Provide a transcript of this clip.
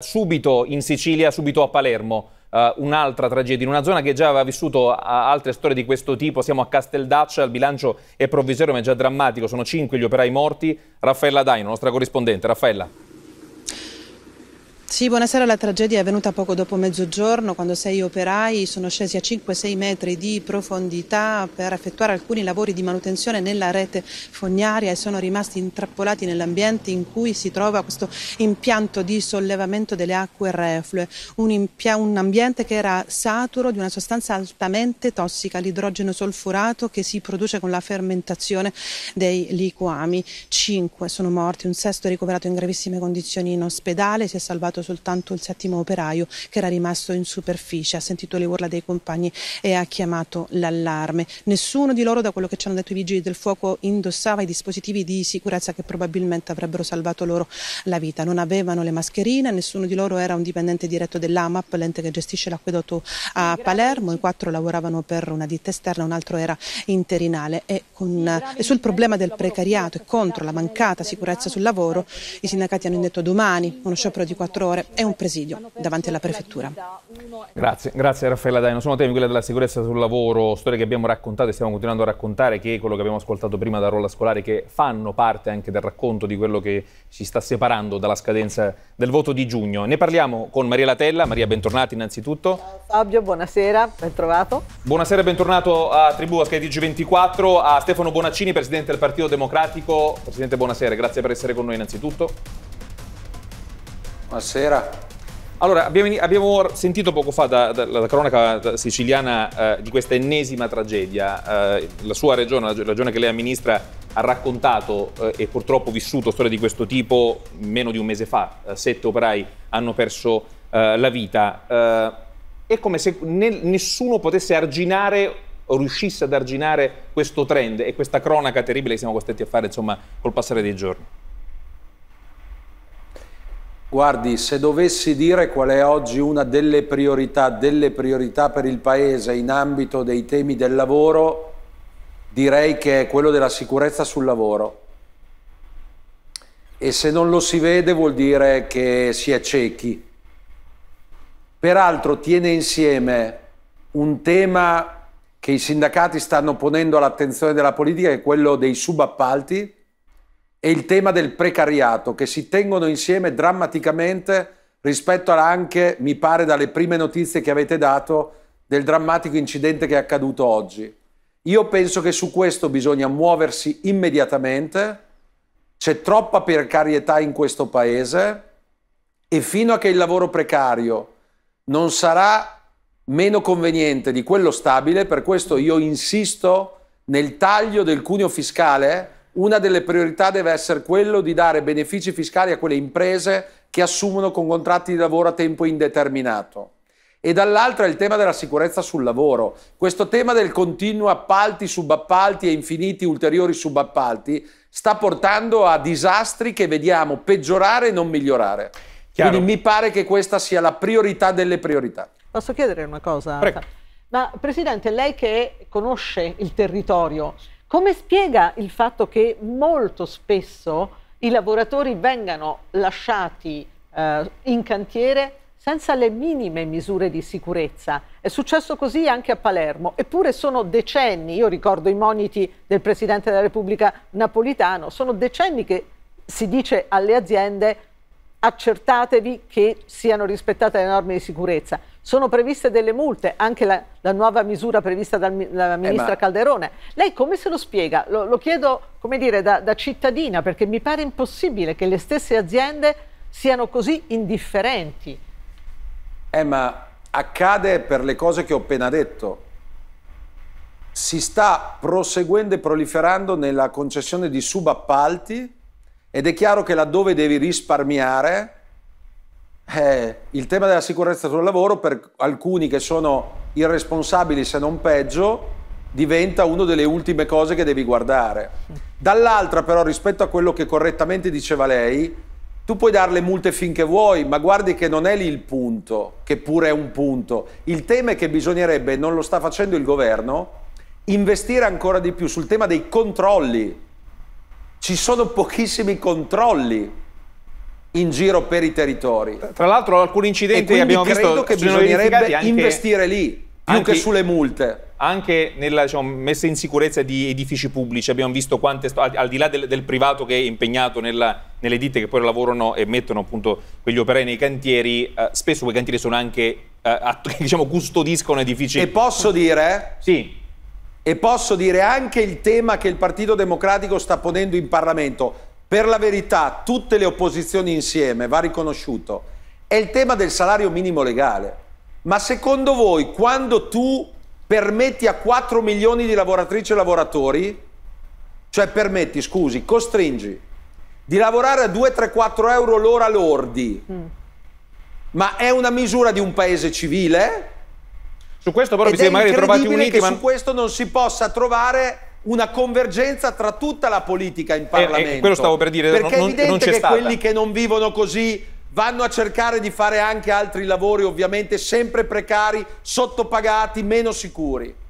Subito in Sicilia, subito a Palermo, uh, un'altra tragedia, in una zona che già aveva vissuto eh, altre storie di questo tipo. Siamo a Casteldaccia, il bilancio è provvisorio ma è già drammatico, sono cinque gli operai morti. Raffaella Dai, nostra corrispondente. Raffaella. Sì, buonasera. La tragedia è avvenuta poco dopo mezzogiorno, quando sei operai sono scesi a 5-6 metri di profondità per effettuare alcuni lavori di manutenzione nella rete fognaria e sono rimasti intrappolati nell'ambiente in cui si trova questo impianto di sollevamento delle acque reflue, un, un ambiente che era saturo di una sostanza altamente tossica, l'idrogeno solfurato che si produce con la fermentazione dei liquami. Cinque sono morti, un sesto è ricoverato in gravissime condizioni in ospedale, si è salvato salvato soltanto il settimo operaio che era rimasto in superficie, ha sentito le urla dei compagni e ha chiamato l'allarme. Nessuno di loro, da quello che ci hanno detto i vigili del fuoco, indossava i dispositivi di sicurezza che probabilmente avrebbero salvato loro la vita. Non avevano le mascherine, nessuno di loro era un dipendente diretto dell'AMAP, l'ente che gestisce l'acquedotto a Palermo, i quattro lavoravano per una ditta esterna, un altro era interinale e, con, e sul problema del precariato e contro la mancata sicurezza sul lavoro i sindacati hanno indetto domani uno sciopero di quattro ore è un presidio davanti alla prefettura. Grazie, grazie Raffaella Daino. sono temi quelli della sicurezza sul lavoro, storie che abbiamo raccontato e stiamo continuando a raccontare, che è quello che abbiamo ascoltato prima da Rolla Scolare, che fanno parte anche del racconto di quello che ci sta separando dalla scadenza del voto di giugno. Ne parliamo con Maria Latella. Maria, bentornata innanzitutto. Ciao Fabio, buonasera, ben trovato. Buonasera bentornato a Tribù, a skytg 24 a Stefano Bonaccini, Presidente del Partito Democratico. Presidente, buonasera, grazie per essere con noi innanzitutto. Buonasera. Allora, abbiamo, abbiamo, sentito poco fa dalla da, da cronaca eh, siciliana eh, di questa ennesima tragedia. Eh, la sua regione, la regione che lei amministra, ha raccontato eh, e purtroppo vissuto storie di questo tipo meno di un mese fa. Eh, sette operai hanno perso eh, la vita. è come se ne, nessuno potesse arginare o riuscisse ad arginare questo trend e questa cronaca terribile che siamo costretti a fare insomma, col passare dei giorni. Guardi, se dovessi dire qual è oggi una delle priorità, delle priorità per il Paese in ambito dei temi del lavoro, direi che è quello della sicurezza sul lavoro. E se non lo si vede vuol dire che si è ciechi. Peraltro tiene insieme un tema che i sindacati stanno ponendo all'attenzione della politica, che è quello dei subappalti, e il tema del precariato che si tengono insieme drammaticamente rispetto anche, mi pare, dalle prime notizie che avete dato del drammatico incidente che è accaduto oggi. Io penso che su questo bisogna muoversi immediatamente, c'è troppa precarietà in questo paese e fino a che il lavoro precario non sarà meno conveniente di quello stabile, per questo io insisto nel taglio del cuneo fiscale una delle priorità deve essere quello di dare benefici fiscali a quelle imprese che assumono con contratti di lavoro a tempo indeterminato. E dall'altra il tema della sicurezza sul lavoro. Questo tema del continuo appalti, subappalti e infiniti ulteriori subappalti sta portando a disastri che vediamo peggiorare e non migliorare. Chiaro. Quindi mi pare che questa sia la priorità delle priorità. Posso chiedere una cosa? Prego. Ma Presidente, lei che conosce il territorio, come spiega il fatto che molto spesso i lavoratori vengano lasciati eh, in cantiere senza le minime misure di sicurezza. È successo così anche a Palermo, eppure sono decenni, io ricordo i moniti del Presidente della Repubblica Napolitano, sono decenni che si dice alle aziende accertatevi che siano rispettate le norme di sicurezza. Sono previste delle multe, anche la, la nuova misura prevista dalla eh, ministra eh, ma... Calderone. Lei come se lo spiega? Lo, lo chiedo dire, da, da cittadina, perché mi pare impossibile che le stesse aziende siano così indifferenti. Eh, ma accade per le cose che ho appena detto. Si sta proseguendo e proliferando nella concessione di subappalti ed è chiaro che laddove devi risparmiare, eh, il tema della sicurezza sul lavoro per alcuni che sono irresponsabili se non peggio, diventa una delle ultime cose che devi guardare. Dall'altra però rispetto a quello che correttamente diceva lei, tu puoi dare le multe finché vuoi, ma guardi che non è lì il punto, che pure è un punto. Il tema è che bisognerebbe, non lo sta facendo il governo, investire ancora di più sul tema dei controlli ci sono pochissimi controlli in giro per i territori. Tra l'altro alcuni incidenti che abbiamo visto... credo che bisognerebbe investire lì, più anche... che sulle multe anche nella diciamo, messa in sicurezza di edifici pubblici, abbiamo visto quante, al, al di là del, del, privato che è impegnato nella, nelle ditte che poi lavorano e mettono appunto quegli operai nei cantieri, eh, spesso quei cantieri sono anche, eh, diciamo, custodiscono edifici. E posso dire? Sì e posso dire anche il tema che il Partito Democratico sta ponendo in Parlamento, per la verità tutte le opposizioni insieme, va riconosciuto, è il tema del salario minimo legale. Ma secondo voi quando tu permetti a 4 milioni di lavoratrici e lavoratori, cioè permetti, scusi, costringi di lavorare a 2-3-4 euro l'ora lordi, mm. ma è una misura di un paese civile? Su questo però Ed vi siete magari uniti. Che ma... su questo non si possa trovare una convergenza tra tutta la politica in Parlamento. Eh, eh, quello stavo per dire. Perché non, è evidente non che stata. quelli che non vivono così vanno a cercare di fare anche altri lavori, ovviamente sempre precari, sottopagati, meno sicuri.